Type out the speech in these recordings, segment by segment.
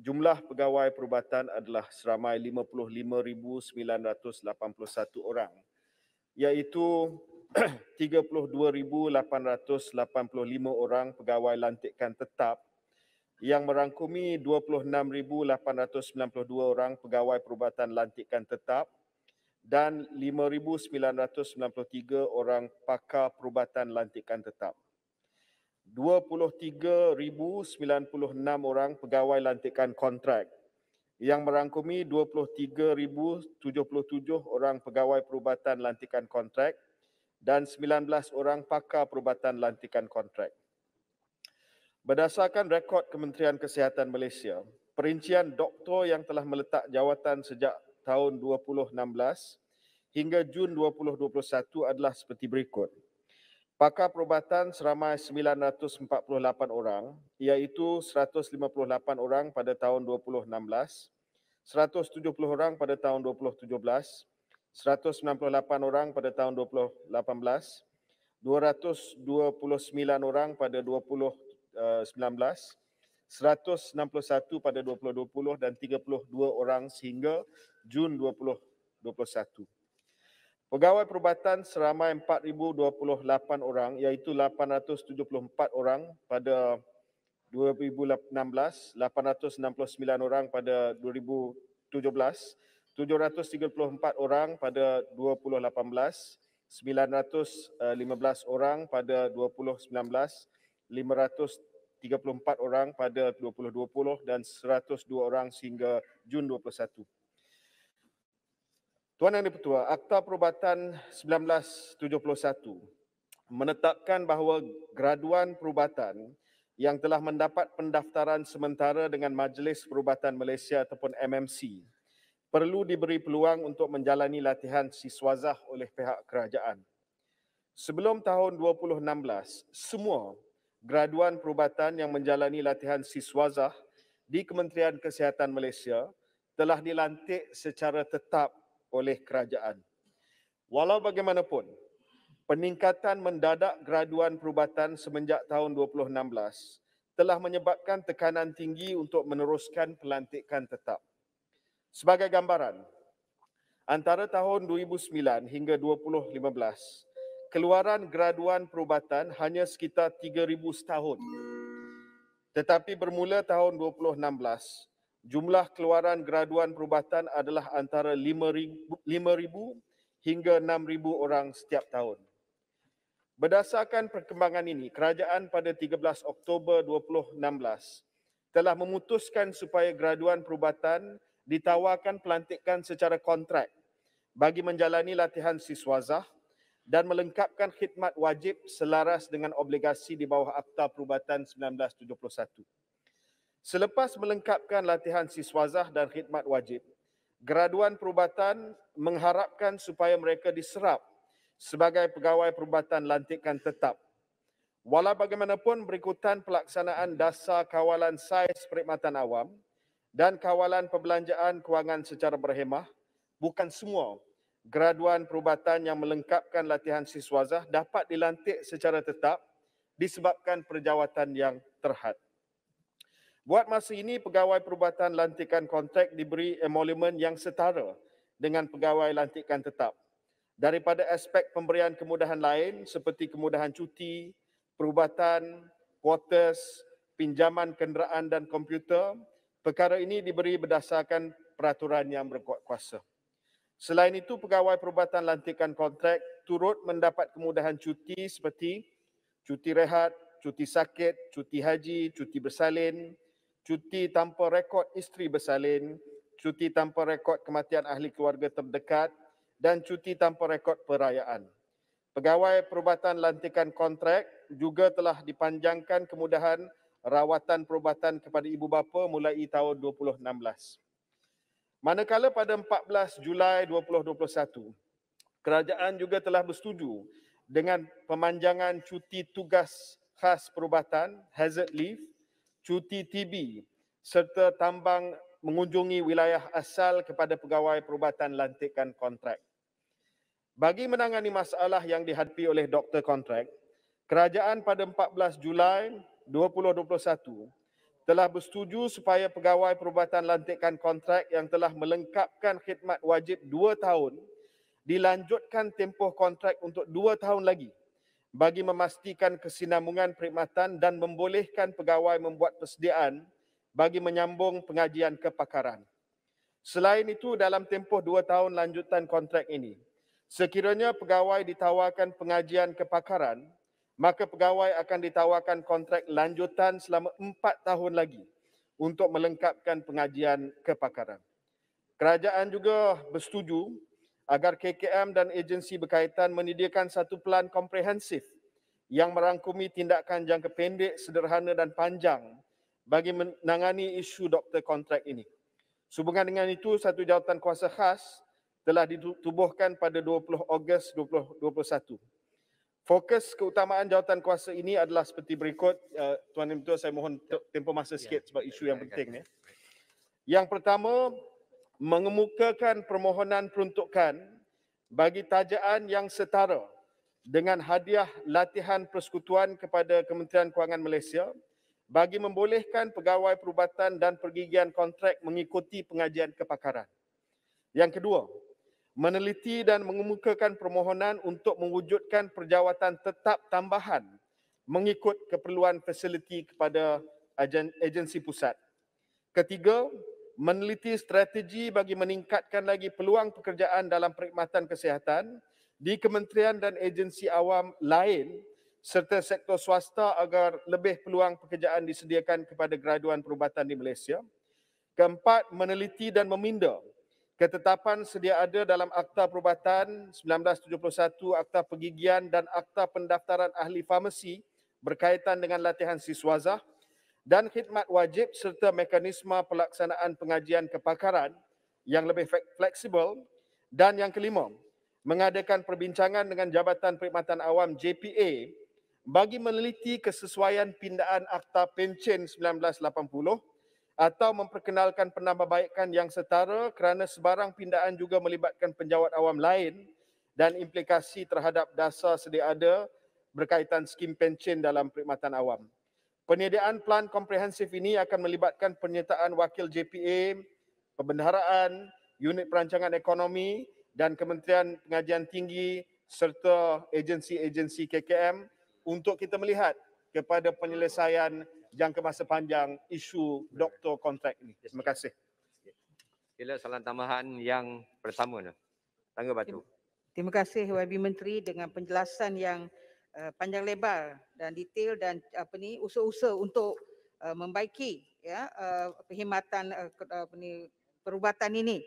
jumlah pegawai perubatan adalah seramai 55,981 orang iaitu 32,885 orang pegawai lantikan tetap yang merangkumi 26,892 orang pegawai perubatan lantikan tetap dan 5,993 orang pakar perubatan lantikan tetap. 23,096 orang pegawai lantikan kontrak yang merangkumi 23,077 orang pegawai perubatan lantikan kontrak dan 19 orang pakar perubatan lantikan kontrak. Berdasarkan rekod Kementerian Kesihatan Malaysia, perincian doktor yang telah meletak jawatan sejak tahun 2016 hingga Jun 2021 adalah seperti berikut. Pakar perubatan seramai 948 orang iaitu 158 orang pada tahun 2016, 170 orang pada tahun 2017, 168 orang pada tahun 2018, 229 orang pada 2019, 161 eh, pada 2020 dan 32 orang sehingga Jun 2021. Pegawai perubatan seramai 4028 orang iaitu 874 orang pada 2016, 869 orang pada 2017, 734 orang pada 2018, 915 orang pada 2019, 534 orang pada 2020 dan 102 orang sehingga Jun 2021. Tuan dan Ketua, Akta Perubatan 1971 menetapkan bahawa graduan perubatan yang telah mendapat pendaftaran sementara dengan Majlis Perubatan Malaysia ataupun MMC perlu diberi peluang untuk menjalani latihan siswazah oleh pihak kerajaan. Sebelum tahun 2016, semua graduan perubatan yang menjalani latihan siswazah di Kementerian Kesihatan Malaysia telah dilantik secara tetap oleh kerajaan. Walau bagaimanapun, peningkatan mendadak graduan perubatan semenjak tahun 2016 telah menyebabkan tekanan tinggi untuk meneruskan pelantikan tetap. Sebagai gambaran, antara tahun 2009 hingga 2015, keluaran graduan perubatan hanya sekitar 3,000 setahun. Tetapi bermula tahun jumlah keluaran graduan perubatan adalah antara 5,000 hingga 6,000 orang setiap tahun. Berdasarkan perkembangan ini, kerajaan pada 13 Oktober 2016 telah memutuskan supaya graduan perubatan ditawarkan pelantikan secara kontrak bagi menjalani latihan siswazah dan melengkapkan khidmat wajib selaras dengan obligasi di bawah Akta Perubatan 1971. Selepas melengkapkan latihan siswazah dan khidmat wajib, graduan perubatan mengharapkan supaya mereka diserap sebagai pegawai perubatan lantikan tetap. Walau bagaimanapun berikutan pelaksanaan dasar kawalan saiz perkhidmatan awam dan kawalan perbelanjaan kewangan secara berhemah, bukan semua graduan perubatan yang melengkapkan latihan siswazah dapat dilantik secara tetap disebabkan perjawatan yang terhad. Buat masa ini, pegawai perubatan lantikan kontrak diberi emolument yang setara dengan pegawai lantikan tetap. Daripada aspek pemberian kemudahan lain seperti kemudahan cuti, perubatan, quarters, pinjaman kenderaan dan komputer, perkara ini diberi berdasarkan peraturan yang berkuat kuasa. Selain itu, pegawai perubatan lantikan kontrak turut mendapat kemudahan cuti seperti cuti rehat, cuti sakit, cuti haji, cuti bersalin, cuti tanpa rekod isteri bersalin, cuti tanpa rekod kematian ahli keluarga terdekat dan cuti tanpa rekod perayaan. Pegawai perubatan lantikan kontrak juga telah dipanjangkan kemudahan rawatan perubatan kepada ibu bapa mulai tahun 2016. Manakala pada 14 Julai 2021, kerajaan juga telah bersetuju dengan pemanjangan cuti tugas khas perubatan, hazard leave, cuti TB serta tambang mengunjungi wilayah asal kepada pegawai perubatan lantikan kontrak. Bagi menangani masalah yang dihadapi oleh doktor kontrak, kerajaan pada 14 Julai 2021 telah bersetuju supaya pegawai perubatan lantikan kontrak yang telah melengkapkan khidmat wajib 2 tahun dilanjutkan tempoh kontrak untuk 2 tahun lagi bagi memastikan kesinambungan perkhidmatan dan membolehkan pegawai membuat persediaan bagi menyambung pengajian kepakaran. Selain itu, dalam tempoh dua tahun lanjutan kontrak ini, sekiranya pegawai ditawarkan pengajian kepakaran, maka pegawai akan ditawarkan kontrak lanjutan selama empat tahun lagi untuk melengkapkan pengajian kepakaran. Kerajaan juga bersetuju agar KKM dan agensi berkaitan menyediakan satu pelan komprehensif yang merangkumi tindakan jangka pendek, sederhana dan panjang bagi menangani isu doktor kontrak ini. Sehubungan dengan itu, satu jawatan kuasa khas telah ditubuhkan pada 20 Ogos 2021. Fokus keutamaan jawatan kuasa ini adalah seperti berikut. Uh, Tuan Menteri, saya mohon tempoh masa sikit ya, sebab ya, isu ya, yang penting. Ya. Yang pertama, mengemukakan permohonan peruntukan bagi tajaan yang setara dengan hadiah latihan persekutuan kepada Kementerian Kewangan Malaysia bagi membolehkan pegawai perubatan dan pergigian kontrak mengikuti pengajian kepakaran. Yang kedua, meneliti dan mengemukakan permohonan untuk mewujudkan perjawatan tetap tambahan mengikut keperluan fasiliti kepada agensi pusat. Ketiga, meneliti strategi bagi meningkatkan lagi peluang pekerjaan dalam perkhidmatan kesihatan di kementerian dan agensi awam lain serta sektor swasta agar lebih peluang pekerjaan disediakan kepada graduan perubatan di Malaysia. Keempat, meneliti dan meminda ketetapan sedia ada dalam Akta Perubatan 1971, Akta Pegigian dan Akta Pendaftaran Ahli Farmasi berkaitan dengan latihan siswazah dan khidmat wajib serta mekanisme pelaksanaan pengajian kepakaran yang lebih fleksibel dan yang kelima mengadakan perbincangan dengan Jabatan Perkhidmatan Awam JPA bagi meneliti kesesuaian pindaan Akta Pencen 1980 atau memperkenalkan penambahbaikan yang setara kerana sebarang pindaan juga melibatkan penjawat awam lain dan implikasi terhadap dasar sedia ada berkaitan skim pencen dalam perkhidmatan awam. Penyediaan plan komprehensif ini akan melibatkan penyertaan wakil JPA, pembendaharaan, unit perancangan ekonomi dan Kementerian Pengajian Tinggi serta agensi-agensi KKM untuk kita melihat kepada penyelesaian jangka masa panjang isu doktor kontrak ini. Terima kasih. Sila soalan tambahan yang pertama. Tangga Batu. Terima kasih YB Menteri dengan penjelasan yang Eh, panjang lebar dan detail dan apa ni usaha-usaha untuk uh, membaiki ya uh, perkhidmatan uh, apa ni perubatan ini.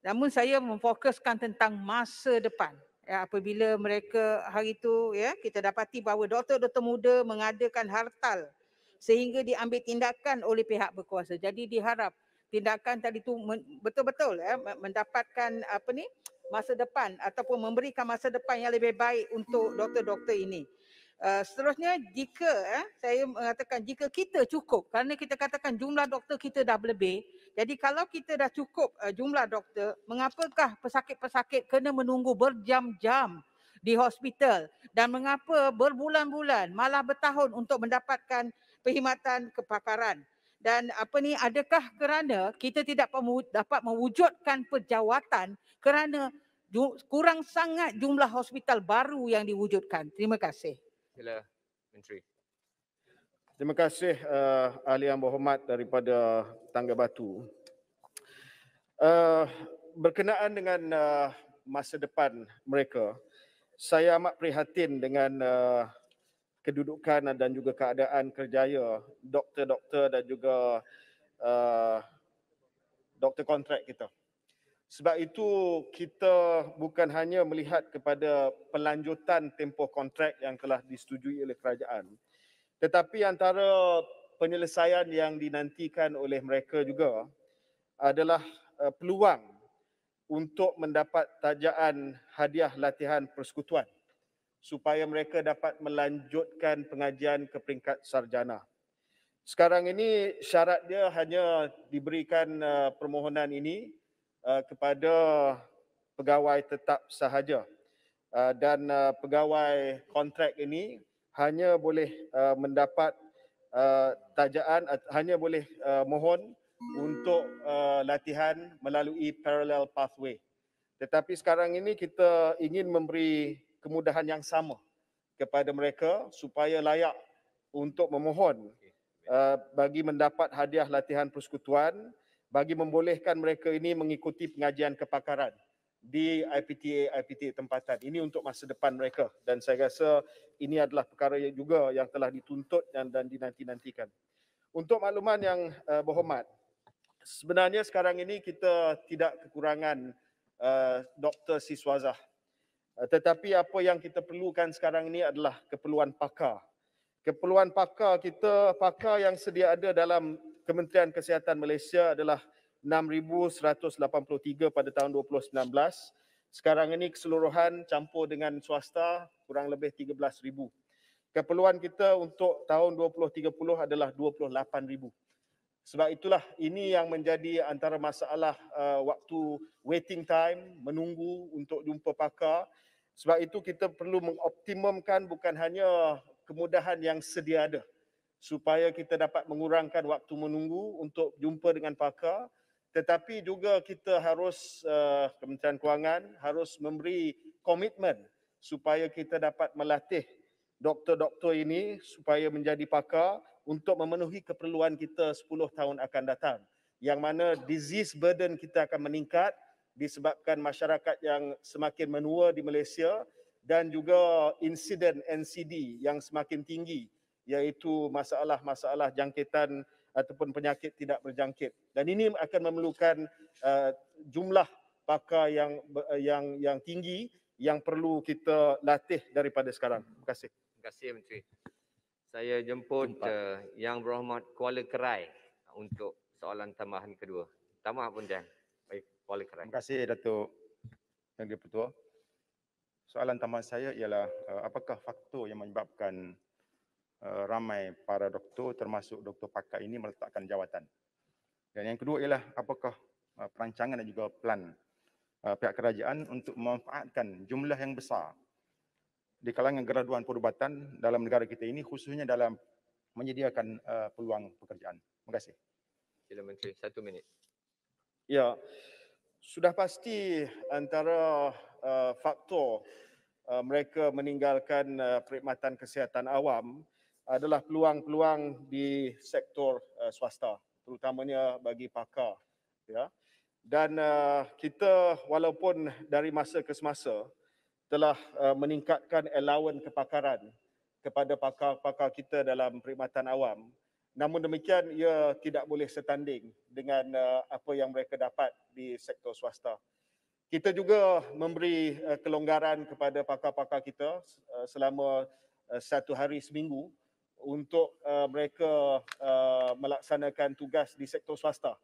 Namun saya memfokuskan tentang masa depan ya apabila mereka hari itu ya kita dapati bahawa doktor-doktor muda mengadakan hartal sehingga diambil tindakan oleh pihak berkuasa. Jadi diharap tindakan tadi itu betul-betul ya mendapatkan apa ni masa depan ataupun memberikan masa depan yang lebih baik untuk doktor-doktor ini. Uh, seterusnya jika eh, saya mengatakan jika kita cukup kerana kita katakan jumlah doktor kita dah berlebih jadi kalau kita dah cukup uh, jumlah doktor mengapakah pesakit-pesakit kena menunggu berjam-jam di hospital dan mengapa berbulan-bulan malah bertahun untuk mendapatkan perkhidmatan kepakaran dan apa ni adakah kerana kita tidak dapat mewujudkan perjawatan kerana kurang sangat jumlah hospital baru yang diwujudkan. Terima kasih. Sila, Menteri. Terima kasih uh, Ahli Yang Berhormat daripada Tangga Batu. Uh, berkenaan dengan uh, masa depan mereka, saya amat prihatin dengan uh, kedudukan dan juga keadaan kerjaya doktor-doktor dan juga uh, doktor kontrak kita. Sebab itu kita bukan hanya melihat kepada pelanjutan tempoh kontrak yang telah disetujui oleh kerajaan tetapi antara penyelesaian yang dinantikan oleh mereka juga adalah uh, peluang untuk mendapat tajaan hadiah latihan persekutuan supaya mereka dapat melanjutkan pengajian ke peringkat sarjana. Sekarang ini syarat dia hanya diberikan uh, permohonan ini Uh, kepada pegawai tetap sahaja uh, dan uh, pegawai kontrak ini hanya boleh mendapat tajaan hanya boleh mohon untuk latihan melalui parallel pathway tetapi sekarang ini kita ingin memberi kemudahan yang sama kepada mereka supaya layak untuk memohon bagi mendapat hadiah latihan persekutuan bagi membolehkan mereka ini mengikuti pengajian kepakaran di IPTA IPTA tempatan. Ini untuk masa depan mereka dan saya rasa ini adalah perkara yang juga yang telah dituntut dan dan dinanti-nantikan. Untuk makluman yang uh, berhormat, sebenarnya sekarang ini kita tidak kekurangan uh, doktor siswazah. Uh, tetapi apa yang kita perlukan sekarang ini adalah keperluan pakar. Keperluan pakar kita, pakar yang sedia ada dalam Kementerian Kesihatan Malaysia adalah 6183 pada tahun 2019. Sekarang ini keseluruhan campur dengan swasta kurang lebih 13000. Keperluan kita untuk tahun 2030 adalah 28000. Sebab itulah ini yang menjadi antara masalah uh, waktu waiting time menunggu untuk jumpa pakar. Sebab itu kita perlu mengoptimumkan bukan hanya kemudahan yang sedia ada supaya kita dapat mengurangkan waktu menunggu untuk jumpa dengan pakar tetapi juga kita harus uh, Kementerian Kewangan harus memberi komitmen supaya kita dapat melatih doktor-doktor ini supaya menjadi pakar untuk memenuhi keperluan kita 10 tahun akan datang yang mana disease burden kita akan meningkat disebabkan masyarakat yang semakin menua di Malaysia dan juga insiden NCD yang semakin tinggi iaitu masalah-masalah jangkitan ataupun penyakit tidak berjangkit dan ini akan memerlukan uh, jumlah pakar yang uh, yang yang tinggi yang perlu kita latih daripada sekarang. Terima kasih. Terima kasih menteri. Saya jemput uh, Yang Berhormat Kuala Kerai untuk soalan tambahan kedua. Tambah pun dan baik Kuala Kerai. Terima kasih Datuk Yang Dipertua. Soalan tambahan saya ialah uh, apakah faktor yang menyebabkan Eh, ramai para doktor termasuk doktor pakar ini meletakkan jawatan. Dan yang kedua ialah apakah eh, perancangan dan juga plan eh, pihak kerajaan untuk memanfaatkan jumlah yang besar di kalangan graduan perubatan dalam negara kita ini khususnya dalam menyediakan peluang pekerjaan. Terima kasih. Sila Menteri, satu minit. Ya, sudah pasti antara faktor mereka meninggalkan perkhidmatan kesihatan awam adalah peluang-peluang di sektor uh, swasta terutamanya bagi pakar ya dan uh, kita walaupun dari masa ke semasa telah uh, meningkatkan allowance kepakaran kepada pakar-pakar kita dalam perkhidmatan awam namun demikian ia tidak boleh setanding dengan uh, apa yang mereka dapat di sektor swasta kita juga memberi uh, kelonggaran kepada pakar-pakar kita uh, selama uh, satu hari seminggu untuk uh, mereka uh, melaksanakan tugas di sektor swasta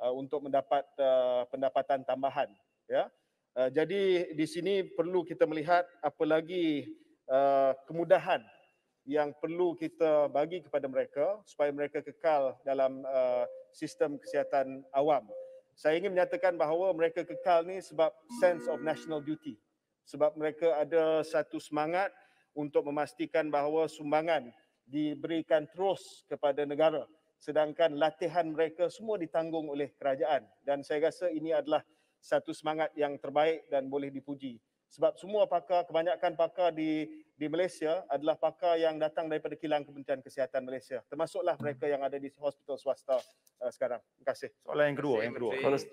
uh, untuk mendapat uh, pendapatan tambahan ya uh, jadi di sini perlu kita melihat apalagi uh, kemudahan yang perlu kita bagi kepada mereka supaya mereka kekal dalam uh, sistem kesihatan awam saya ingin menyatakan bahawa mereka kekal ni sebab sense of national duty sebab mereka ada satu semangat untuk memastikan bahawa sumbangan diberikan terus kepada negara sedangkan latihan mereka semua ditanggung oleh kerajaan dan saya rasa ini adalah satu semangat yang terbaik dan boleh dipuji sebab semua pakar kebanyakan pakar di di Malaysia adalah pakar yang datang daripada kilang Kementerian Kesihatan Malaysia termasuklah mereka yang ada di hospital swasta uh, sekarang terima kasih soalan yang kedua yang kedua